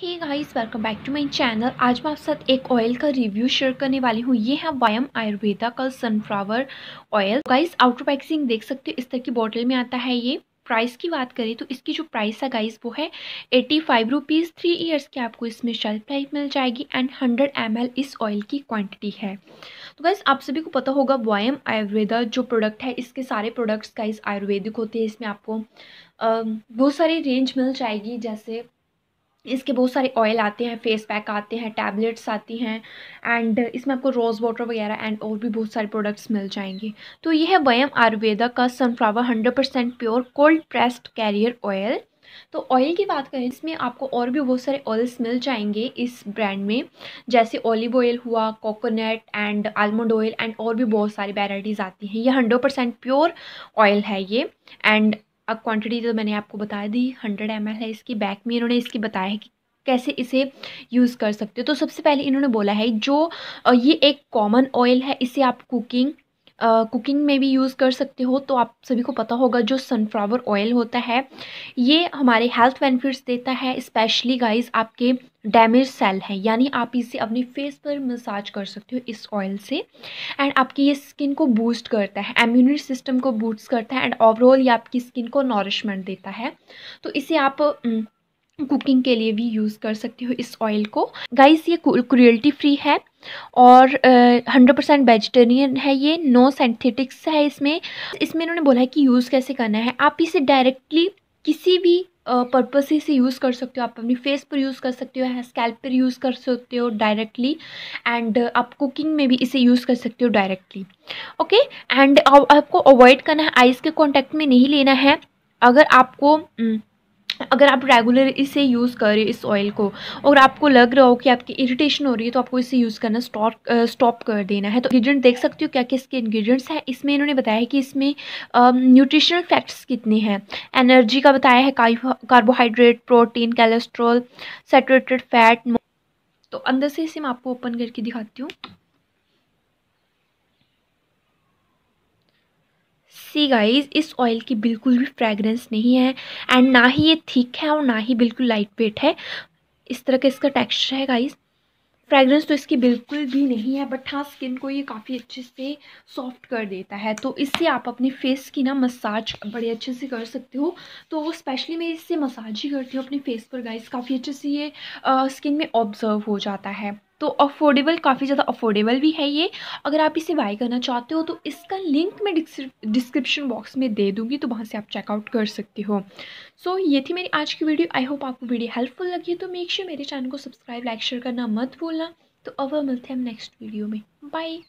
hey guys welcome back to my channel आज मैं आप साथ एक ऑयल का रिव्यू शेयर करने वाली हूँ ये है वायम आयुर्वेदा का sunflower oil guys outer packaging देख सकते हो इस तरह की बॉटल में आता है ये प्राइस की बात करें तो इसकी जो प्राइस है गाइस वो है eighty five rupees three years की आपको इसमें शेल्फ लाइफ मिल जाएगी एंड हंड्रेड एम इस ऑयल की क्वान्टिटी है तो गाइस आप सभी को पता होगा वायम आयुर्वेदा जो प्रोडक्ट है इसके सारे प्रोडक्ट्स गाइस आयुर्वेदिक होते हैं इसमें आपको बहुत सारी रेंज मिल जाएगी जैसे इसके बहुत सारे ऑयल आते हैं फेस पैक आते हैं टैबलेट्स आती हैं एंड इसमें आपको रोज़ वाटर वगैरह एंड और भी बहुत सारे प्रोडक्ट्स मिल जाएंगे तो ये है वयम आयुर्वेदा का sunflower hundred percent pure cold pressed carrier oil तो ऑयल की बात करें इसमें आपको और भी बहुत सारे ऑयल्स मिल जाएंगे इस ब्रांड में जैसे ऑलिव ऑयल हुआ coconut and almond oil and और भी बहुत सारी वेराइटीज़ आती हैं ये हंड्रेड परसेंट प्योर ऑयल है ये एंड अब क्वांटिटी तो मैंने आपको बता दी हंड्रेड एम है इसकी बैक में इन्होंने इसकी बताया है कि कैसे इसे यूज़ कर सकते हो तो सबसे पहले इन्होंने बोला है जो ये एक कॉमन ऑयल है इसे आप कुकिंग कुकिंग में भी यूज़ कर सकते हो तो आप सभी को पता होगा जो सनफ्लावर ऑयल होता है ये हमारे हेल्थ बेनिफिट्स देता है स्पेशली गाइस आपके डैमेज सेल हैं यानी आप इसे अपने फेस पर मसाज कर सकते हो इस ऑयल से एंड आपकी ये स्किन को बूस्ट करता है इम्यूनिटी सिस्टम को बूस्ट करता है एंड ओवरऑल ये आपकी स्किन को नॉरिशमेंट देता है तो इसे आप कुकिंग के लिए भी यूज़ कर सकते हो इस ऑयल को गाइस ये क्रियल्टी फ्री है और हंड्रेड परसेंट वेजिटेरियन है ये नो सेंथेटिक्स है इसमें इसमें इन्होंने बोला है कि यूज़ कैसे करना है आप इसे डायरेक्टली किसी भी पर्पज से इसे यूज़ कर सकते हो आप अपनी फेस पर यूज़ कर सकते हो स्कैल्प पर यूज़ कर सकते हो डायरेक्टली एंड आप कुकिंग में भी इसे यूज़ कर सकते हो डायरेक्टली ओके एंड आपको अवॉइड करना है आइज़ के कॉन्टैक्ट में नहीं लेना है अगर आपको हम्म, अगर आप रेगुलर इसे यूज़ करें इस ऑयल को और आपको लग रहा हो कि आपकी इरिटेशन हो रही है तो आपको इसे यूज़ करना स्टॉप स्टॉप कर देना है तो इंग्रीडियंट देख सकती हो क्या क्या इसके इंग्रीडियंट्स हैं इसमें इन्होंने बताया कि इसमें न्यूट्रिशनल फैक्ट्स कितने हैं एनर्जी का बताया है carbohydrate protein cholesterol saturated fat तो अंदर से इसे मैं आपको ओपन करके दिखाती हूँ सी गाइज़ इस ऑयल की बिल्कुल भी फ्रेगरेंस नहीं है एंड ना ही ये थिक है और ना ही बिल्कुल लाइट वेट है इस तरह का इसका टेक्स्चर है गाइज फ्रेगरेंस तो इसकी बिल्कुल भी नहीं है बट हाँ स्किन को ये काफ़ी अच्छे से सॉफ्ट कर देता है तो इससे आप अपने फेस की ना मसाज बड़े अच्छे से कर सकते हो तो स्पेशली मैं इससे मसाज ही करती हूँ अपने फेस पर गाइस काफ़ी अच्छे से ये आ, स्किन में ऑब्जर्व हो जाता है तो अफोर्डेबल काफ़ी ज़्यादा अफोर्डेबल भी है ये अगर आप इसे बाई करना चाहते हो तो इसका लिंक मैं डिस्क्रिप्शन बॉक्स में दे दूँगी तो वहाँ से आप चेकआउट कर सकते हो सो so, ये थी मेरी आज की वीडियो आई होप आपको वीडियो हेल्पफुल लगी है तो मेक श्योर sure मेरे चैनल को सब्सक्राइब लाइक शेयर करना मत भूलना तो अब मिलते हैं हम नेक्स्ट वीडियो में बाई